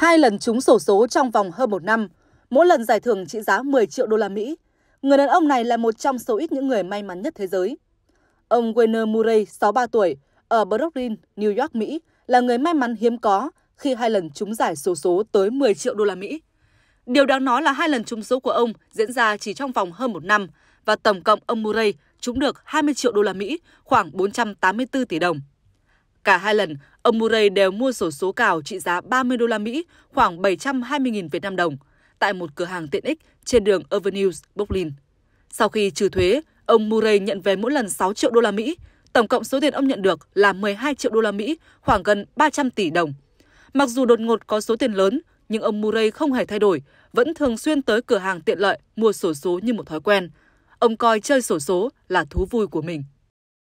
Hai lần trúng sổ số trong vòng hơn một năm, mỗi lần giải thưởng trị giá 10 triệu đô la Mỹ. Người đàn ông này là một trong số ít những người may mắn nhất thế giới. Ông Werner Murray, 63 tuổi, ở Brooklyn, New York, Mỹ, là người may mắn hiếm có khi hai lần trúng giải số số tới 10 triệu đô la Mỹ. Điều đáng nói là hai lần trúng số của ông diễn ra chỉ trong vòng hơn một năm và tổng cộng ông Murray trúng được 20 triệu đô la Mỹ, khoảng 484 tỷ đồng. Cả hai lần, ông Murray đều mua sổ số cào trị giá 30 đô la Mỹ, khoảng 720.000 Việt Nam đồng, tại một cửa hàng tiện ích trên đường Avenues, Brooklyn. Sau khi trừ thuế, ông Murray nhận về mỗi lần 6 triệu đô la Mỹ, tổng cộng số tiền ông nhận được là 12 triệu đô la Mỹ, khoảng gần 300 tỷ đồng. Mặc dù đột ngột có số tiền lớn, nhưng ông Murray không hề thay đổi, vẫn thường xuyên tới cửa hàng tiện lợi mua sổ số như một thói quen. Ông coi chơi sổ số là thú vui của mình.